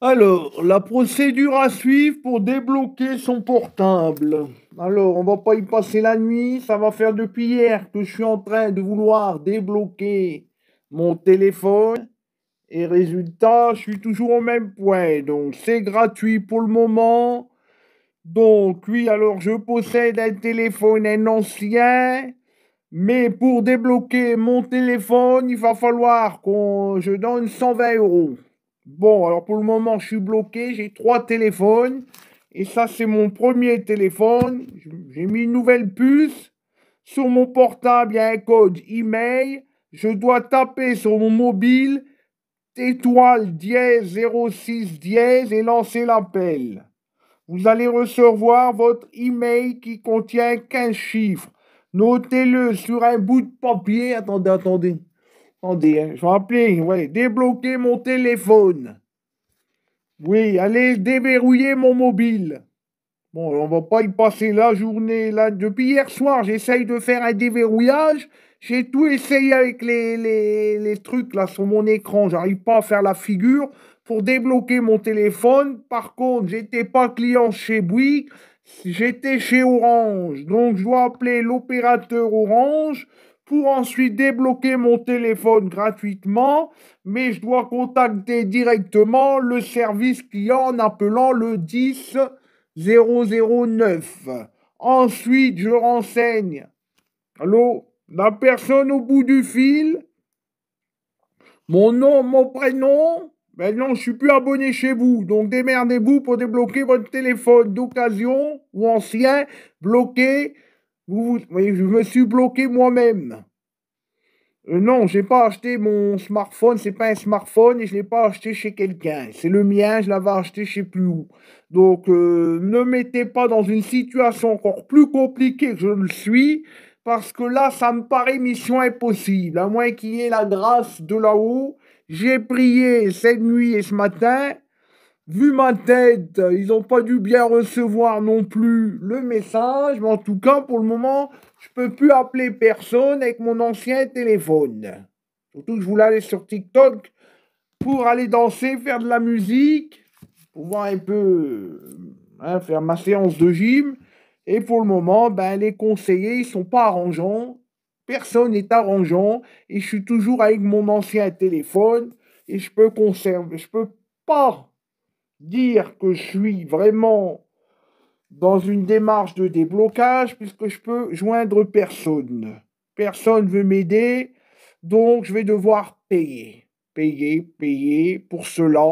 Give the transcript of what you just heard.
Alors, la procédure à suivre pour débloquer son portable. Alors, on va pas y passer la nuit, ça va faire depuis hier que je suis en train de vouloir débloquer mon téléphone. Et résultat, je suis toujours au même point. Donc, c'est gratuit pour le moment. Donc, oui, alors je possède un téléphone, un ancien. Mais pour débloquer mon téléphone, il va falloir que je donne 120 euros. Bon, alors pour le moment, je suis bloqué, j'ai trois téléphones. Et ça, c'est mon premier téléphone. J'ai mis une nouvelle puce. Sur mon portable, il y a un code email. Je dois taper sur mon mobile étoile dièse 06 dièse et lancer l'appel. Vous allez recevoir votre email qui contient 15 chiffres. Notez-le sur un bout de papier. Attendez, attendez. Attendez, hein, je vais appeler. Ouais. Débloquer mon téléphone. Oui, allez déverrouiller mon mobile. Bon, on va pas y passer la journée. Là. Depuis hier soir, j'essaye de faire un déverrouillage. J'ai tout essayé avec les, les, trucs là sur mon écran. J'arrive pas à faire la figure pour débloquer mon téléphone. Par contre, j'étais pas client chez Bouygues. J'étais chez Orange. Donc, je dois appeler l'opérateur Orange pour ensuite débloquer mon téléphone gratuitement, mais je dois contacter directement le service client en appelant le 10009. Ensuite, je renseigne Allô, la personne au bout du fil, mon nom, mon prénom. Maintenant, je suis plus abonné chez vous, donc démerdez-vous pour débloquer votre téléphone d'occasion ou ancien bloqué vous, je me suis bloqué moi-même. Euh, non, j'ai pas acheté mon smartphone, c'est pas un smartphone et je l'ai pas acheté chez quelqu'un. C'est le mien, je l'avais acheté chez plus où. Donc euh, ne mettez pas dans une situation encore plus compliquée que je le suis, parce que là, ça me paraît mission impossible, à moins qu'il y ait la grâce de là-haut. J'ai prié cette nuit et ce matin, Vu ma tête, ils n'ont pas dû bien recevoir non plus le message, mais en tout cas, pour le moment, je ne peux plus appeler personne avec mon ancien téléphone. Surtout que je voulais aller sur TikTok pour aller danser, faire de la musique, pouvoir un peu hein, faire ma séance de gym. Et pour le moment, ben, les conseillers, ils sont pas arrangeants. Personne n'est arrangeant. Et je suis toujours avec mon ancien téléphone. Et je peux conserver, je peux pas dire que je suis vraiment dans une démarche de déblocage puisque je peux joindre personne. Personne ne veut m'aider, donc je vais devoir payer, payer, payer pour cela.